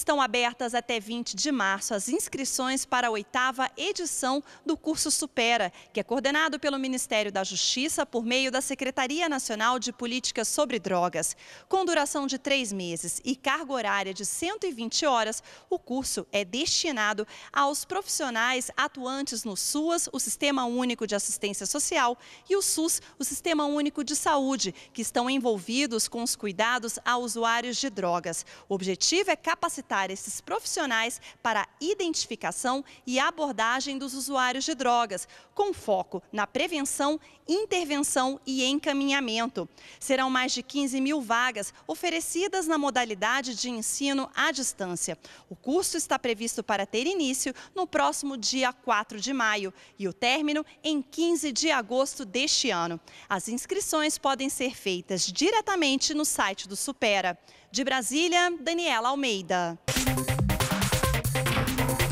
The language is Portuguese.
estão abertas até 20 de março as inscrições para a oitava edição do curso Supera, que é coordenado pelo Ministério da Justiça por meio da Secretaria Nacional de Políticas sobre Drogas. Com duração de três meses e carga horária de 120 horas, o curso é destinado aos profissionais atuantes no SUAS, o Sistema Único de Assistência Social, e o SUS, o Sistema Único de Saúde, que estão envolvidos com os cuidados a usuários de drogas. O objetivo é capacitar capacitar esses profissionais para a identificação e abordagem dos usuários de drogas, com foco na prevenção, intervenção e encaminhamento. Serão mais de 15 mil vagas oferecidas na modalidade de ensino à distância. O curso está previsto para ter início no próximo dia 4 de maio e o término em 15 de agosto deste ano. As inscrições podem ser feitas diretamente no site do Supera. De Brasília, Daniela Almeida. Thank you.